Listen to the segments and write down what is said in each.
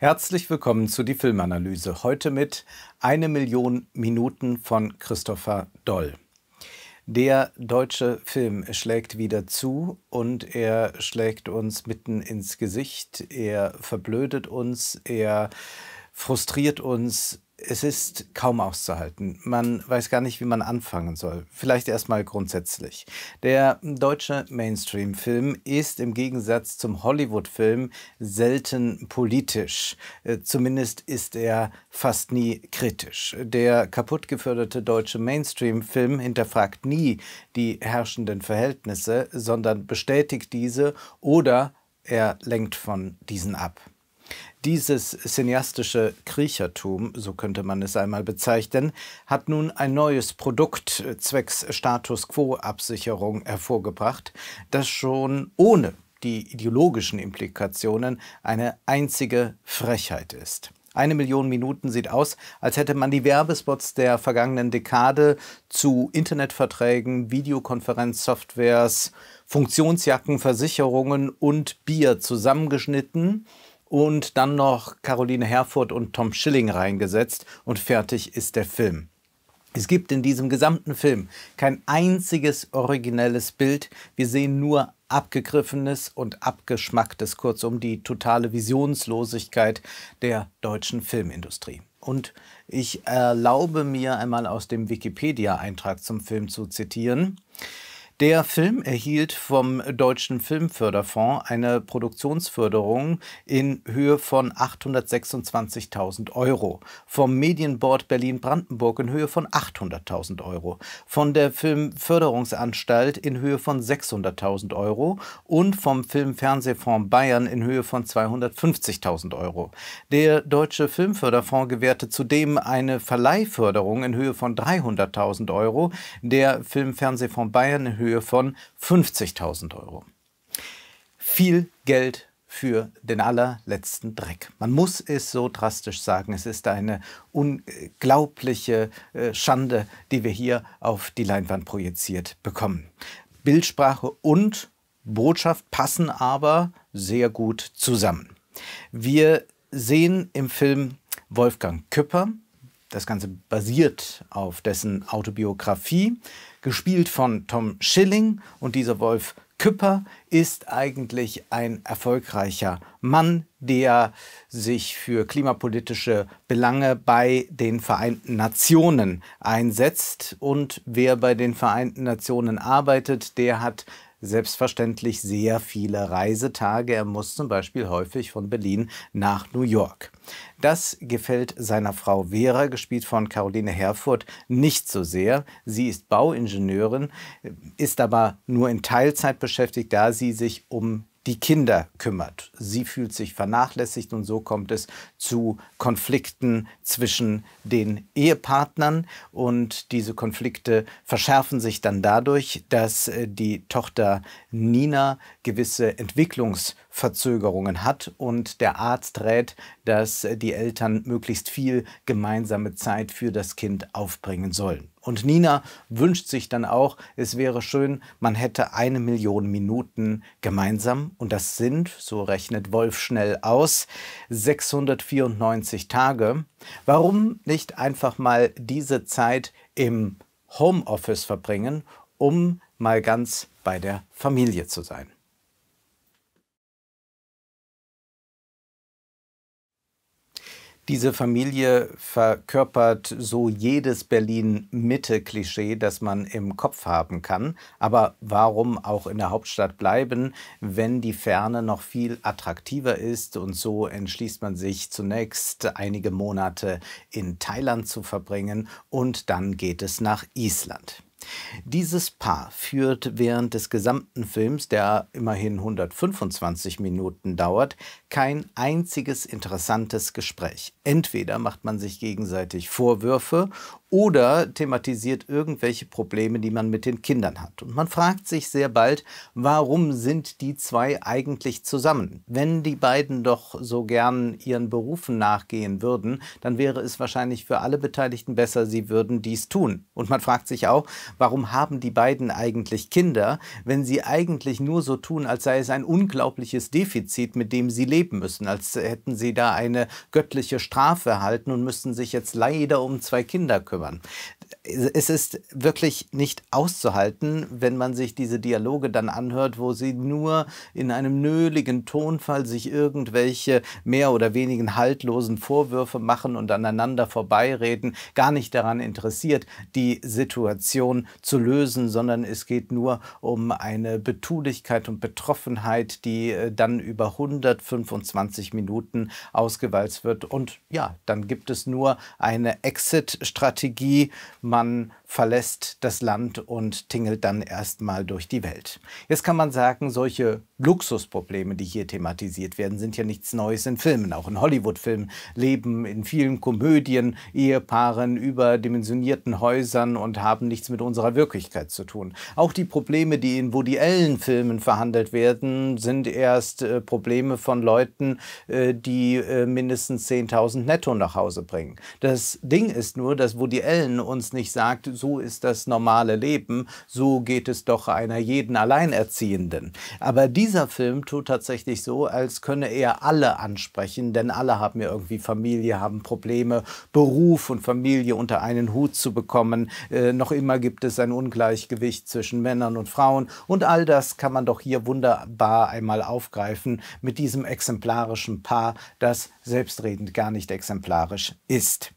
Herzlich willkommen zu die Filmanalyse. Heute mit Eine Million Minuten von Christopher Doll. Der deutsche Film schlägt wieder zu und er schlägt uns mitten ins Gesicht, er verblödet uns, er frustriert uns, es ist kaum auszuhalten. Man weiß gar nicht, wie man anfangen soll. Vielleicht erstmal grundsätzlich. Der deutsche Mainstream-Film ist im Gegensatz zum Hollywood-Film selten politisch. Äh, zumindest ist er fast nie kritisch. Der kaputt geförderte deutsche Mainstream-Film hinterfragt nie die herrschenden Verhältnisse, sondern bestätigt diese oder er lenkt von diesen ab. Dieses cineastische Kriechertum, so könnte man es einmal bezeichnen, hat nun ein neues Produkt äh, zwecks Status Quo-Absicherung hervorgebracht, das schon ohne die ideologischen Implikationen eine einzige Frechheit ist. Eine Million Minuten sieht aus, als hätte man die Werbespots der vergangenen Dekade zu Internetverträgen, Videokonferenzsoftwares, Funktionsjacken, Versicherungen und Bier zusammengeschnitten und dann noch Caroline Herfurth und Tom Schilling reingesetzt und fertig ist der Film. Es gibt in diesem gesamten Film kein einziges originelles Bild. Wir sehen nur abgegriffenes und abgeschmacktes, kurzum die totale Visionslosigkeit der deutschen Filmindustrie. Und ich erlaube mir einmal aus dem Wikipedia-Eintrag zum Film zu zitieren. Der Film erhielt vom Deutschen Filmförderfonds eine Produktionsförderung in Höhe von 826.000 Euro, vom Medienbord Berlin-Brandenburg in Höhe von 800.000 Euro, von der Filmförderungsanstalt in Höhe von 600.000 Euro und vom Filmfernsehfonds Bayern in Höhe von 250.000 Euro. Der Deutsche Filmförderfonds gewährte zudem eine Verleihförderung in Höhe von 300.000 Euro, der Filmfernsehfonds Bayern in Höhe Höhe von 50.000 Euro. Viel Geld für den allerletzten Dreck. Man muss es so drastisch sagen, es ist eine unglaubliche äh, Schande, die wir hier auf die Leinwand projiziert bekommen. Bildsprache und Botschaft passen aber sehr gut zusammen. Wir sehen im Film Wolfgang Küpper, das Ganze basiert auf dessen Autobiografie, gespielt von Tom Schilling und dieser Wolf Küpper ist eigentlich ein erfolgreicher Mann, der sich für klimapolitische Belange bei den Vereinten Nationen einsetzt. Und wer bei den Vereinten Nationen arbeitet, der hat selbstverständlich sehr viele Reisetage. Er muss zum Beispiel häufig von Berlin nach New York. Das gefällt seiner Frau Vera, gespielt von Caroline Herfurth, nicht so sehr. Sie ist Bauingenieurin, ist aber nur in Teilzeit beschäftigt, da sie sich um die Kinder kümmert. Sie fühlt sich vernachlässigt und so kommt es zu Konflikten zwischen den Ehepartnern und diese Konflikte verschärfen sich dann dadurch, dass äh, die Tochter Nina gewisse Entwicklungsverzögerungen hat und der Arzt rät, dass äh, die Eltern möglichst viel gemeinsame Zeit für das Kind aufbringen sollen. Und Nina wünscht sich dann auch, es wäre schön, man hätte eine Million Minuten gemeinsam. Und das sind, so rechnet Wolf schnell aus, 694 Tage. Warum nicht einfach mal diese Zeit im Homeoffice verbringen, um mal ganz bei der Familie zu sein? Diese Familie verkörpert so jedes Berlin-Mitte-Klischee, das man im Kopf haben kann. Aber warum auch in der Hauptstadt bleiben, wenn die Ferne noch viel attraktiver ist? Und so entschließt man sich zunächst einige Monate in Thailand zu verbringen und dann geht es nach Island. Dieses Paar führt während des gesamten Films, der immerhin 125 Minuten dauert, kein einziges interessantes Gespräch. Entweder macht man sich gegenseitig Vorwürfe oder thematisiert irgendwelche Probleme, die man mit den Kindern hat. Und man fragt sich sehr bald, warum sind die zwei eigentlich zusammen? Wenn die beiden doch so gern ihren Berufen nachgehen würden, dann wäre es wahrscheinlich für alle Beteiligten besser, sie würden dies tun. Und man fragt sich auch, warum haben die beiden eigentlich Kinder, wenn sie eigentlich nur so tun, als sei es ein unglaubliches Defizit, mit dem sie leben müssen, als hätten sie da eine göttliche Strafe erhalten und müssten sich jetzt leider um zwei Kinder kümmern. Es ist wirklich nicht auszuhalten, wenn man sich diese Dialoge dann anhört, wo sie nur in einem nöligen Tonfall sich irgendwelche mehr oder weniger haltlosen Vorwürfe machen und aneinander vorbeireden, gar nicht daran interessiert, die Situation Situation zu lösen, sondern es geht nur um eine Betulichkeit und Betroffenheit, die äh, dann über 125 Minuten ausgewalzt wird. Und ja, dann gibt es nur eine Exit-Strategie. Man verlässt das Land und tingelt dann erstmal durch die Welt. Jetzt kann man sagen, solche Luxusprobleme, die hier thematisiert werden, sind ja nichts Neues in Filmen. Auch in Hollywood-Filmen leben in vielen Komödien Ehepaaren überdimensionierten Häusern und haben nichts mit unserer Wirklichkeit zu tun. Auch die Probleme, die in Woody Allen-Filmen verhandelt werden, sind erst äh, Probleme von Leuten, äh, die äh, mindestens 10.000 netto nach Hause bringen. Das Ding ist nur, dass Woody Allen uns nicht sagt, so ist das normale Leben, so geht es doch einer jeden Alleinerziehenden. Aber dieser Film tut tatsächlich so, als könne er alle ansprechen, denn alle haben ja irgendwie Familie, haben Probleme, Beruf und Familie unter einen Hut zu bekommen. Äh, noch immer gibt es ein Ungleichgewicht zwischen Männern und Frauen und all das kann man doch hier wunderbar einmal aufgreifen mit diesem exemplarischen Paar, das selbstredend gar nicht exemplarisch ist.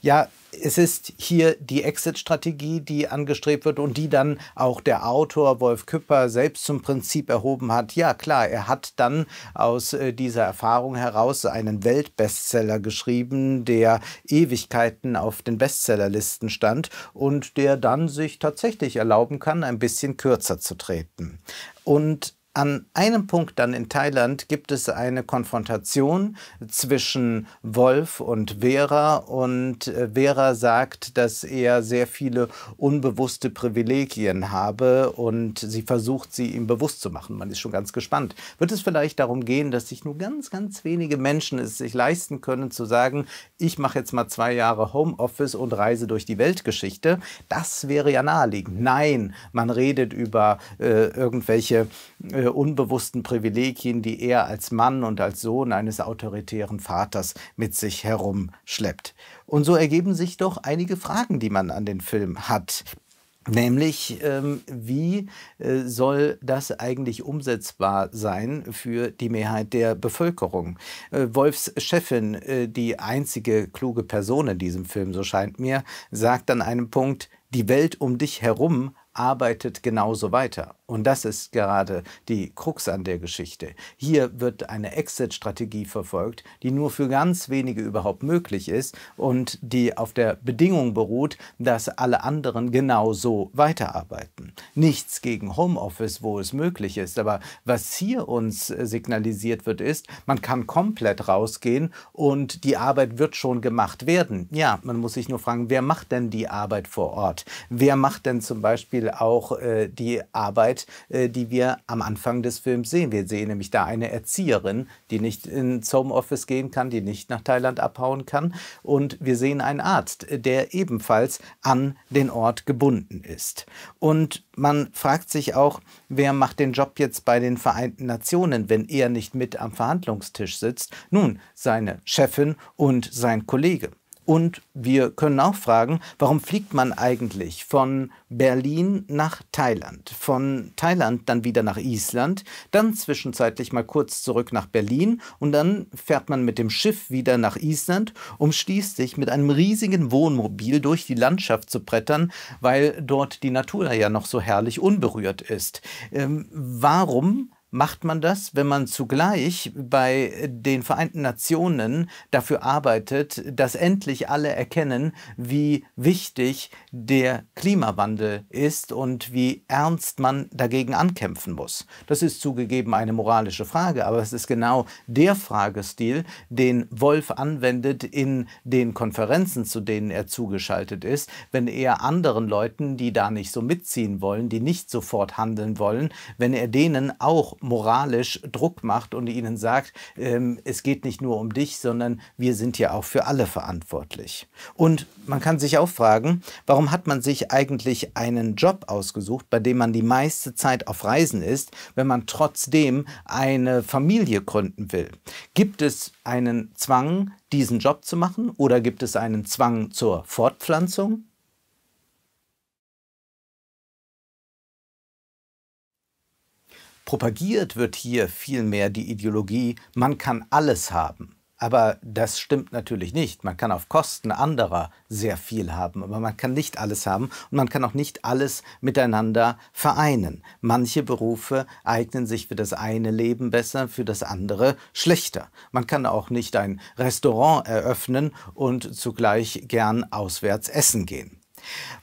Ja, es ist hier die Exit-Strategie, die angestrebt wird und die dann auch der Autor Wolf Küpper selbst zum Prinzip erhoben hat. Ja, klar, er hat dann aus äh, dieser Erfahrung heraus einen Weltbestseller geschrieben, der Ewigkeiten auf den Bestsellerlisten stand und der dann sich tatsächlich erlauben kann, ein bisschen kürzer zu treten. Und an einem Punkt dann in Thailand gibt es eine Konfrontation zwischen Wolf und Vera und äh, Vera sagt, dass er sehr viele unbewusste Privilegien habe und sie versucht, sie ihm bewusst zu machen. Man ist schon ganz gespannt. Wird es vielleicht darum gehen, dass sich nur ganz, ganz wenige Menschen es sich leisten können zu sagen, ich mache jetzt mal zwei Jahre Homeoffice und reise durch die Weltgeschichte? Das wäre ja naheliegend. Nein, man redet über äh, irgendwelche äh, äh, unbewussten Privilegien, die er als Mann und als Sohn eines autoritären Vaters mit sich herumschleppt. Und so ergeben sich doch einige Fragen, die man an den Film hat. Nämlich, ähm, wie äh, soll das eigentlich umsetzbar sein für die Mehrheit der Bevölkerung? Äh, Wolfs Chefin, äh, die einzige kluge Person in diesem Film, so scheint mir, sagt an einem Punkt, die Welt um dich herum arbeitet genauso weiter. Und das ist gerade die Krux an der Geschichte. Hier wird eine Exit-Strategie verfolgt, die nur für ganz wenige überhaupt möglich ist und die auf der Bedingung beruht, dass alle anderen genauso weiterarbeiten. Nichts gegen Homeoffice, wo es möglich ist, aber was hier uns äh, signalisiert wird, ist, man kann komplett rausgehen und die Arbeit wird schon gemacht werden. Ja, man muss sich nur fragen, wer macht denn die Arbeit vor Ort? Wer macht denn zum Beispiel auch äh, die Arbeit äh, die wir am Anfang des Films sehen. Wir sehen nämlich da eine Erzieherin, die nicht ins Homeoffice gehen kann, die nicht nach Thailand abhauen kann. Und wir sehen einen Arzt, äh, der ebenfalls an den Ort gebunden ist. Und man fragt sich auch, wer macht den Job jetzt bei den Vereinten Nationen, wenn er nicht mit am Verhandlungstisch sitzt? Nun, seine Chefin und sein Kollege. Und wir können auch fragen, warum fliegt man eigentlich von Berlin nach Thailand, von Thailand dann wieder nach Island, dann zwischenzeitlich mal kurz zurück nach Berlin und dann fährt man mit dem Schiff wieder nach Island, um schließlich mit einem riesigen Wohnmobil durch die Landschaft zu brettern, weil dort die Natur ja noch so herrlich unberührt ist. Ähm, warum macht man das, wenn man zugleich bei den Vereinten Nationen dafür arbeitet, dass endlich alle erkennen, wie wichtig der Klimawandel ist und wie ernst man dagegen ankämpfen muss. Das ist zugegeben eine moralische Frage, aber es ist genau der Fragestil, den Wolf anwendet in den Konferenzen, zu denen er zugeschaltet ist, wenn er anderen Leuten, die da nicht so mitziehen wollen, die nicht sofort handeln wollen, wenn er denen auch moralisch Druck macht und ihnen sagt, ähm, es geht nicht nur um dich, sondern wir sind ja auch für alle verantwortlich. Und man kann sich auch fragen, warum hat man sich eigentlich einen Job ausgesucht, bei dem man die meiste Zeit auf Reisen ist, wenn man trotzdem eine Familie gründen will? Gibt es einen Zwang, diesen Job zu machen oder gibt es einen Zwang zur Fortpflanzung? Propagiert wird hier vielmehr die Ideologie, man kann alles haben. Aber das stimmt natürlich nicht. Man kann auf Kosten anderer sehr viel haben, aber man kann nicht alles haben und man kann auch nicht alles miteinander vereinen. Manche Berufe eignen sich für das eine Leben besser, für das andere schlechter. Man kann auch nicht ein Restaurant eröffnen und zugleich gern auswärts essen gehen.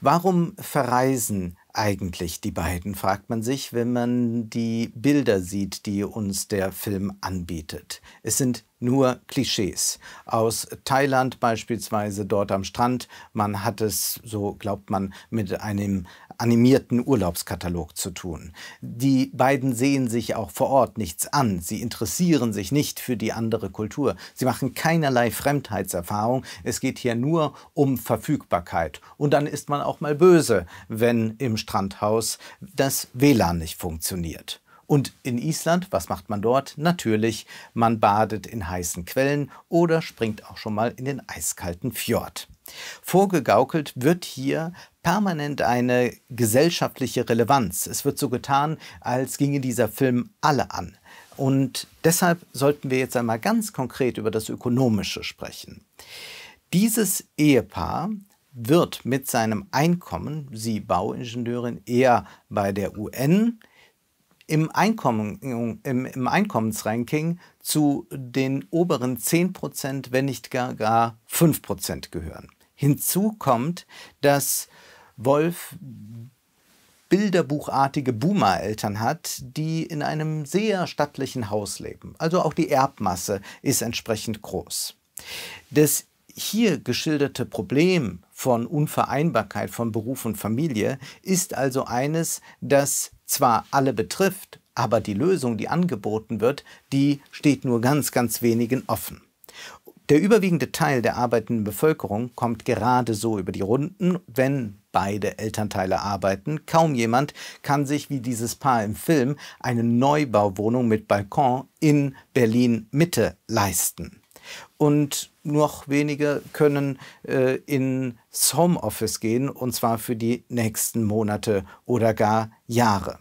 Warum verreisen eigentlich die beiden, fragt man sich, wenn man die Bilder sieht, die uns der Film anbietet. Es sind nur Klischees. Aus Thailand beispielsweise dort am Strand, man hat es, so glaubt man, mit einem animierten Urlaubskatalog zu tun. Die beiden sehen sich auch vor Ort nichts an. Sie interessieren sich nicht für die andere Kultur. Sie machen keinerlei Fremdheitserfahrung. Es geht hier nur um Verfügbarkeit. Und dann ist man auch mal böse, wenn im Strandhaus das WLAN nicht funktioniert. Und in Island, was macht man dort? Natürlich, man badet in heißen Quellen oder springt auch schon mal in den eiskalten Fjord. Vorgegaukelt wird hier permanent eine gesellschaftliche Relevanz. Es wird so getan, als ginge dieser Film alle an. Und deshalb sollten wir jetzt einmal ganz konkret über das Ökonomische sprechen. Dieses Ehepaar wird mit seinem Einkommen, sie Bauingenieurin eher bei der UN, im, Einkommen, im, im Einkommensranking zu den oberen 10 Prozent, wenn nicht gar, gar 5 Prozent gehören. Hinzu kommt, dass Wolf bilderbuchartige Boomer-Eltern hat, die in einem sehr stattlichen Haus leben. Also auch die Erbmasse ist entsprechend groß. Das hier geschilderte Problem von Unvereinbarkeit von Beruf und Familie ist also eines, das zwar alle betrifft, aber die Lösung, die angeboten wird, die steht nur ganz, ganz wenigen offen. Der überwiegende Teil der arbeitenden Bevölkerung kommt gerade so über die Runden, wenn beide Elternteile arbeiten. Kaum jemand kann sich wie dieses Paar im Film eine Neubauwohnung mit Balkon in Berlin Mitte leisten. Und noch wenige können äh, ins Homeoffice gehen, und zwar für die nächsten Monate oder gar Jahre.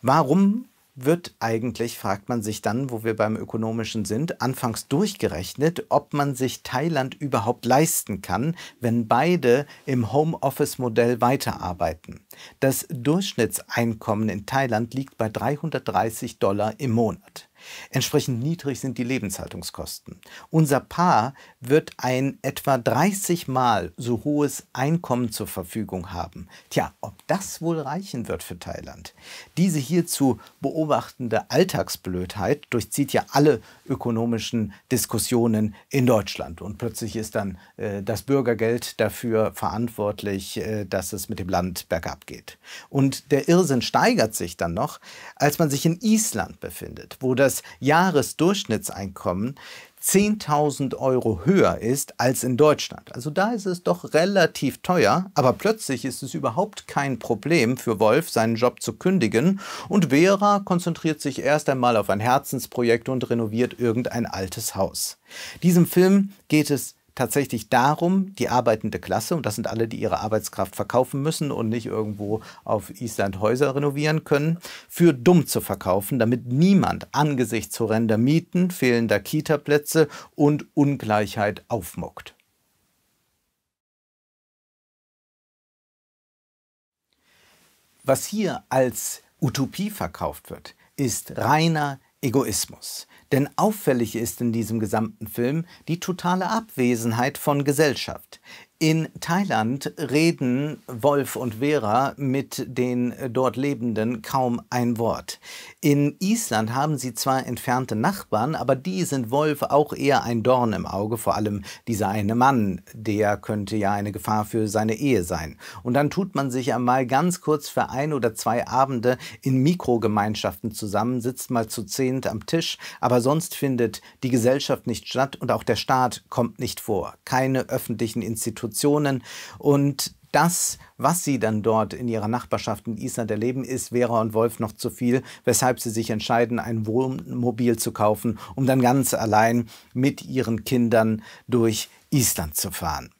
Warum wird eigentlich, fragt man sich dann, wo wir beim ökonomischen sind, anfangs durchgerechnet, ob man sich Thailand überhaupt leisten kann, wenn beide im Homeoffice-Modell weiterarbeiten. Das Durchschnittseinkommen in Thailand liegt bei 330 Dollar im Monat. Entsprechend niedrig sind die Lebenshaltungskosten. Unser Paar wird ein etwa 30 Mal so hohes Einkommen zur Verfügung haben. Tja, ob das wohl reichen wird für Thailand? Diese hierzu beobachtende Alltagsblödheit durchzieht ja alle ökonomischen Diskussionen in Deutschland. Und plötzlich ist dann äh, das Bürgergeld dafür verantwortlich, äh, dass es mit dem Land bergab geht. Und der Irrsinn steigert sich dann noch, als man sich in Island befindet, wo das das Jahresdurchschnittseinkommen 10.000 Euro höher ist als in Deutschland. Also da ist es doch relativ teuer, aber plötzlich ist es überhaupt kein Problem für Wolf, seinen Job zu kündigen und Vera konzentriert sich erst einmal auf ein Herzensprojekt und renoviert irgendein altes Haus. Diesem Film geht es tatsächlich darum, die arbeitende Klasse, und das sind alle, die ihre Arbeitskraft verkaufen müssen und nicht irgendwo auf Island Häuser renovieren können, für dumm zu verkaufen, damit niemand angesichts horrender Mieten, fehlender Kitaplätze und Ungleichheit aufmuckt. Was hier als Utopie verkauft wird, ist reiner Egoismus. Denn auffällig ist in diesem gesamten Film die totale Abwesenheit von Gesellschaft. In Thailand reden Wolf und Vera mit den dort Lebenden kaum ein Wort. In Island haben sie zwar entfernte Nachbarn, aber die sind Wolf auch eher ein Dorn im Auge, vor allem dieser eine Mann, der könnte ja eine Gefahr für seine Ehe sein. Und dann tut man sich einmal ganz kurz für ein oder zwei Abende in Mikrogemeinschaften zusammen, sitzt mal zu zehnt am Tisch, aber sonst findet die Gesellschaft nicht statt und auch der Staat kommt nicht vor. Keine öffentlichen Institutionen Institutionen und das, was sie dann dort in ihrer Nachbarschaft in Island erleben, ist Vera und Wolf noch zu viel, weshalb sie sich entscheiden, ein Wohnmobil zu kaufen, um dann ganz allein mit ihren Kindern durch Island zu fahren.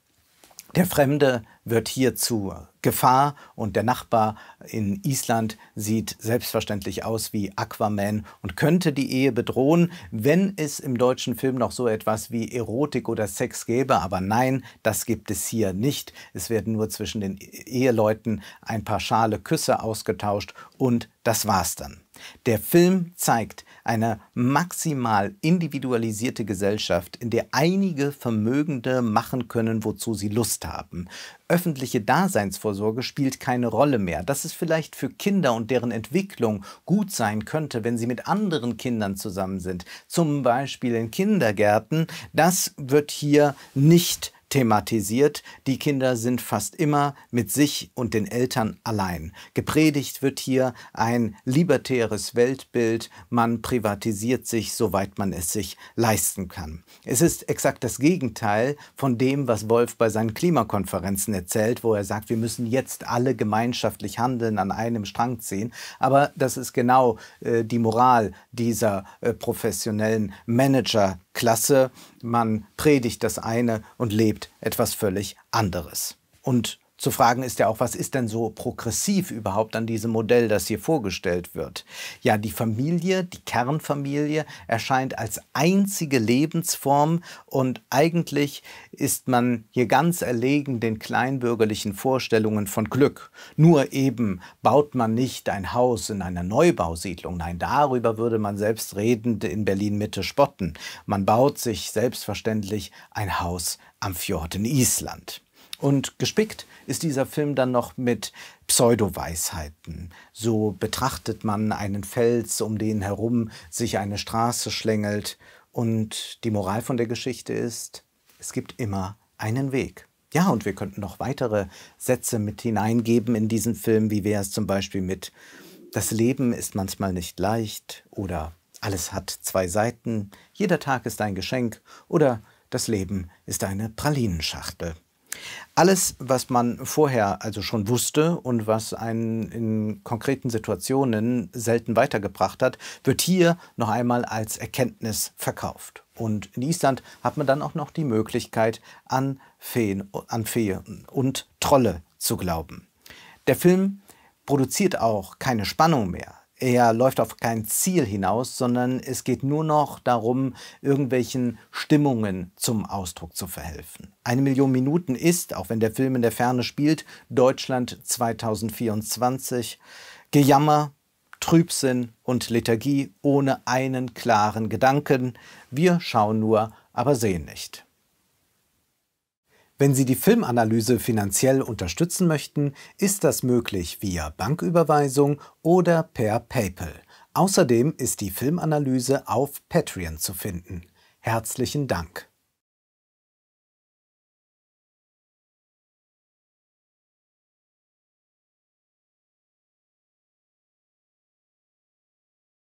Der Fremde wird hier zur Gefahr und der Nachbar in Island sieht selbstverständlich aus wie Aquaman und könnte die Ehe bedrohen, wenn es im deutschen Film noch so etwas wie Erotik oder Sex gäbe. Aber nein, das gibt es hier nicht. Es werden nur zwischen den Eheleuten ein paar schale Küsse ausgetauscht und das war's dann. Der Film zeigt, eine maximal individualisierte Gesellschaft, in der einige Vermögende machen können, wozu sie Lust haben. Öffentliche Daseinsvorsorge spielt keine Rolle mehr. Dass es vielleicht für Kinder und deren Entwicklung gut sein könnte, wenn sie mit anderen Kindern zusammen sind, zum Beispiel in Kindergärten, das wird hier nicht thematisiert. Die Kinder sind fast immer mit sich und den Eltern allein. Gepredigt wird hier ein libertäres Weltbild. Man privatisiert sich, soweit man es sich leisten kann. Es ist exakt das Gegenteil von dem, was Wolf bei seinen Klimakonferenzen erzählt, wo er sagt, wir müssen jetzt alle gemeinschaftlich handeln, an einem Strang ziehen. Aber das ist genau äh, die Moral dieser äh, professionellen Manager Klasse, man predigt das eine und lebt etwas völlig anderes. Und zu fragen ist ja auch, was ist denn so progressiv überhaupt an diesem Modell, das hier vorgestellt wird? Ja, die Familie, die Kernfamilie erscheint als einzige Lebensform und eigentlich ist man hier ganz erlegen den kleinbürgerlichen Vorstellungen von Glück. Nur eben baut man nicht ein Haus in einer Neubausiedlung. Nein, darüber würde man selbstredend in Berlin Mitte spotten. Man baut sich selbstverständlich ein Haus am Fjord in Island. Und gespickt ist dieser Film dann noch mit Pseudo-Weisheiten. So betrachtet man einen Fels, um den herum sich eine Straße schlängelt. Und die Moral von der Geschichte ist, es gibt immer einen Weg. Ja, und wir könnten noch weitere Sätze mit hineingeben in diesen Film, wie wäre es zum Beispiel mit Das Leben ist manchmal nicht leicht oder Alles hat zwei Seiten, jeder Tag ist ein Geschenk oder Das Leben ist eine Pralinenschachtel. Alles, was man vorher also schon wusste und was einen in konkreten Situationen selten weitergebracht hat, wird hier noch einmal als Erkenntnis verkauft. Und in Island hat man dann auch noch die Möglichkeit, an Feen, an Feen und Trolle zu glauben. Der Film produziert auch keine Spannung mehr, er läuft auf kein Ziel hinaus, sondern es geht nur noch darum, irgendwelchen Stimmungen zum Ausdruck zu verhelfen. Eine Million Minuten ist, auch wenn der Film in der Ferne spielt, Deutschland 2024. Gejammer, Trübsinn und Lethargie ohne einen klaren Gedanken. Wir schauen nur, aber sehen nicht. Wenn Sie die Filmanalyse finanziell unterstützen möchten, ist das möglich via Banküberweisung oder per PayPal. Außerdem ist die Filmanalyse auf Patreon zu finden. Herzlichen Dank.